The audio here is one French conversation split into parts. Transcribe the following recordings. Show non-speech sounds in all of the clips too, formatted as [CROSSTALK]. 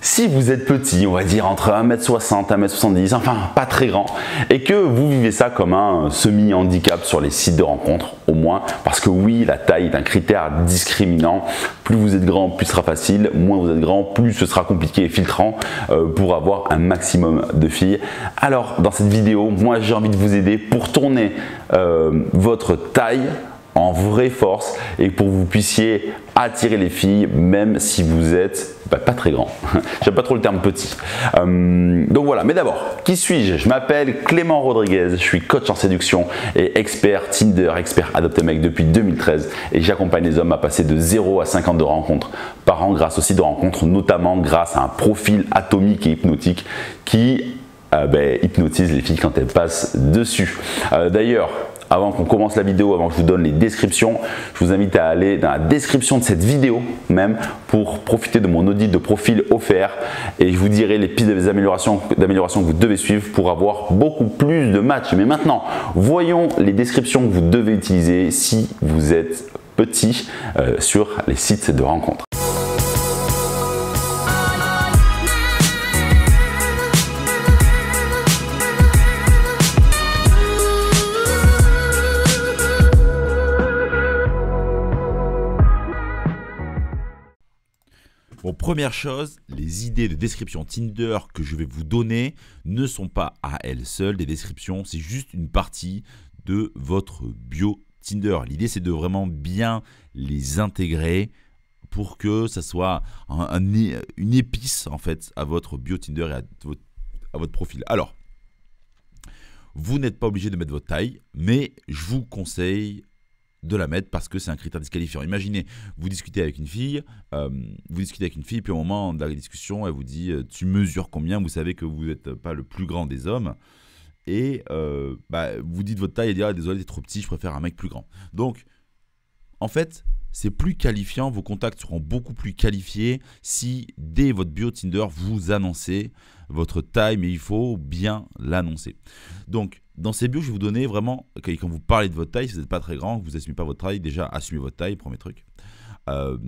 Si vous êtes petit, on va dire entre 1m60 et 1m70, enfin pas très grand, et que vous vivez ça comme un semi-handicap sur les sites de rencontre au moins, parce que oui, la taille est un critère discriminant. Plus vous êtes grand, plus ce sera facile, moins vous êtes grand, plus ce sera compliqué et filtrant euh, pour avoir un maximum de filles. Alors, dans cette vidéo, moi j'ai envie de vous aider pour tourner euh, votre taille en vraie force et pour que vous puissiez attirer les filles, même si vous êtes pas très grand. [LAUGHS] J'aime pas trop le terme petit. Hum, donc voilà, mais d'abord, qui suis-je Je, m'appelle Clément Rodriguez, je suis coach en séduction et expert Tinder, expert Adopté Mec depuis 2013 et j'accompagne les hommes à passer de 0 à 50 de rencontres par an grâce aussi de rencontres, notamment grâce à un profil atomique et hypnotique qui euh, ben, hypnotise les filles quand elles passent dessus. Euh, d'ailleurs, avant qu'on commence la vidéo, avant que je vous donne les descriptions, je vous invite à aller dans la description de cette vidéo même pour profiter de mon audit de profil offert et je vous dirai les pistes d'amélioration que vous devez suivre pour avoir beaucoup plus de matchs. Mais maintenant, voyons les descriptions que vous devez utiliser si vous êtes petit euh, sur les sites de rencontres. Première chose, les idées de description Tinder que je vais vous donner ne sont pas à elles seules des descriptions, c'est juste une partie de votre bio Tinder. L'idée c'est de vraiment bien les intégrer pour que ça soit une épice en fait à votre bio Tinder et à votre profil. Alors, vous n'êtes pas obligé de mettre votre taille, mais je vous conseille de la mettre parce que c'est un critère disqualifiant. Imaginez, vous discutez avec une fille, euh, vous discutez avec une fille, puis au moment de la discussion, elle vous dit euh, Tu mesures combien Vous savez que vous n'êtes pas le plus grand des hommes. Et euh, bah, vous dites votre taille et dit ah, Désolé, t'es trop petit, je préfère un mec plus grand. Donc, en fait, c'est plus qualifiant, vos contacts seront beaucoup plus qualifiés si dès votre bio Tinder, vous annoncez votre taille, mais il faut bien l'annoncer. Donc, dans ces bios, je vais vous donner vraiment, quand vous parlez de votre taille, si vous n'êtes pas très grand, que vous n'assumez pas votre taille, déjà assumez votre taille, premier truc. Euh,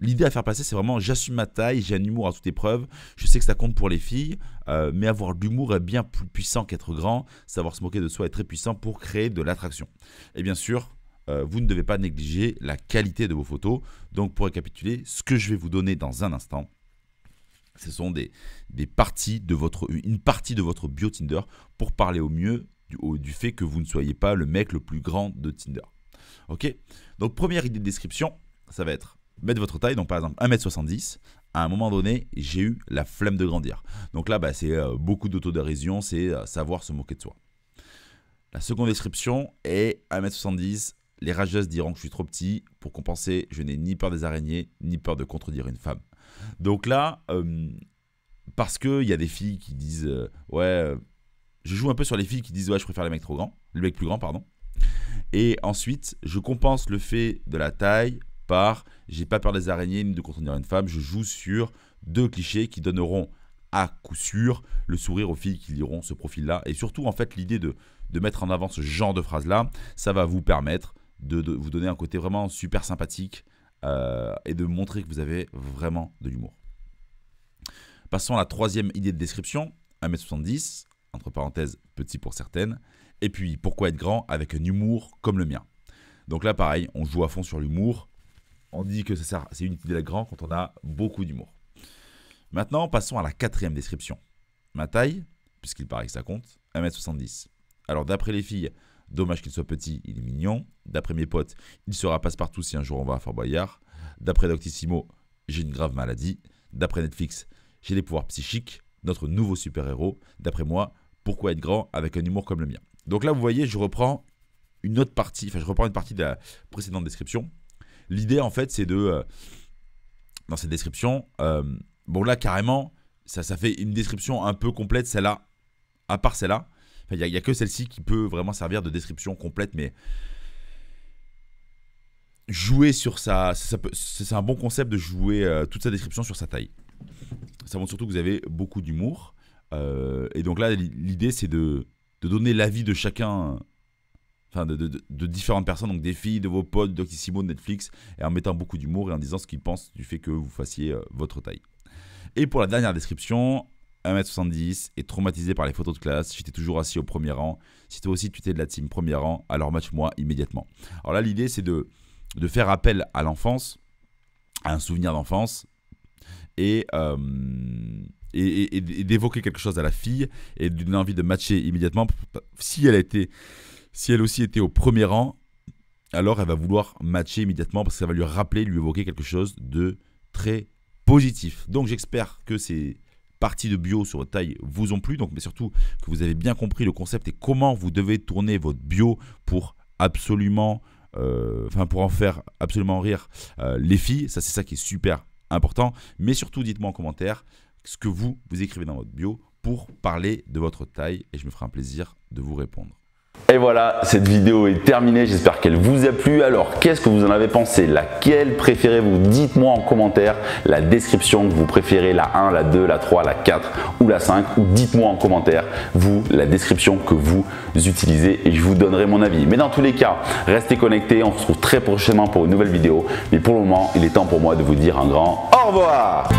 l'idée à faire passer, c'est vraiment j'assume ma taille, j'ai un humour à toute épreuve. Je sais que ça compte pour les filles, euh, mais avoir l'humour est bien plus puissant qu'être grand. Savoir se moquer de soi est très puissant pour créer de l'attraction. Et bien sûr, euh, vous ne devez pas négliger la qualité de vos photos. Donc, pour récapituler, ce que je vais vous donner dans un instant, ce sont des, parties de votre, une partie de votre bio Tinder pour parler au mieux du, fait que vous ne soyez pas le mec le plus grand de Tinder. Ok Donc, première idée de description, ça va être mettre votre taille, donc par exemple 1m70. À un moment donné, j'ai eu la flemme de grandir. Donc là, bah, c'est euh, beaucoup d'autodérision, c'est euh, savoir se moquer de soi. La seconde description est 1m70. Les rageuses diront que je suis trop petit. Pour compenser, je n'ai ni peur des araignées, ni peur de contredire une femme. Donc là, euh, parce qu'il y a des filles qui disent Ouais, je joue un peu sur les filles qui disent ouais je préfère les mecs trop grands, les mecs plus grands pardon. Et ensuite je compense le fait de la taille par j'ai pas peur des araignées ni de contenir une femme, je joue sur deux clichés qui donneront à coup sûr le sourire aux filles qui liront ce profil-là. Et surtout en fait l'idée de, mettre en avant ce genre de phrase-là, ça va vous permettre de, vous donner un côté vraiment super sympathique euh, et de montrer que vous avez vraiment de l'humour. Passons à la troisième idée de description, 1m70, entre parenthèses, petit pour certaines, et puis pourquoi être grand avec un humour comme le mien. Donc là, pareil, on joue à fond sur l'humour. On dit que c'est une idée grand quand on a beaucoup d'humour. Maintenant, passons à la quatrième description. Ma taille, puisqu'il paraît que ça compte, 1m70. Alors d'après les filles, dommage qu'il soit petit, il est mignon. D'après mes potes, il sera passe-partout si un jour on va à Fort Boyard. D'après Doctissimo, j'ai une grave maladie. D'après Netflix, j'ai des pouvoirs psychiques. Notre nouveau super-héros, d'après moi, pourquoi être grand avec un humour comme le mien Donc là, vous voyez, je reprends une autre partie, enfin, je reprends une partie de la précédente description. L'idée, en fait, c'est de. Euh, dans cette description, euh, bon, là, carrément, ça, fait une description un peu complète, celle-là, à part celle-là. Il n'y a, que celle-ci qui peut vraiment servir de description complète, mais jouer sur sa. c'est un bon concept de jouer euh, toute sa description sur sa taille. Ça montre surtout que vous avez beaucoup d'humour. Euh, et donc là, l'idée, c'est de, de, donner l'avis de chacun, enfin de, différentes personnes, donc des filles, de vos potes, Doctissimo, de Netflix, et en mettant beaucoup d'humour et en disant ce qu'ils pensent du fait que vous fassiez euh, votre taille. Et pour la dernière description, 1m70 et traumatisé par les photos de classe, j'étais toujours assis au premier rang. Si toi aussi tu étais de la team premier rang, alors match-moi immédiatement. Alors là, l'idée, c'est de, de faire appel à l'enfance, à un souvenir d'enfance, et, euh, et, d'évoquer quelque chose à la fille et d'une envie de matcher immédiatement. Si elle a si elle aussi était au premier rang, alors elle va vouloir matcher immédiatement parce que ça va lui rappeler, lui évoquer quelque chose de très positif. Donc j'espère que ces parties de bio sur taille vous ont plu, donc, mais surtout que vous avez bien compris le concept et comment vous devez tourner votre bio pour absolument, euh, enfin pour en faire absolument rire euh, les filles. Ça c'est ça qui est super important. Mais surtout dites-moi en commentaire ce que vous, vous écrivez dans votre bio pour parler de votre taille et je me ferai un plaisir de vous répondre. Et voilà, cette vidéo est terminée, j'espère qu'elle vous a plu. Alors, qu'est-ce que vous en avez pensé Laquelle préférez-vous Dites-moi en commentaire la description que vous préférez, la 1, la 2, la 3, la 4 ou la 5. Ou dites-moi en commentaire, vous, la description que vous utilisez et je vous donnerai mon avis. Mais dans tous les cas, restez connectés, on se retrouve très prochainement pour une nouvelle vidéo. Mais pour le moment, il est temps pour moi de vous dire un grand au revoir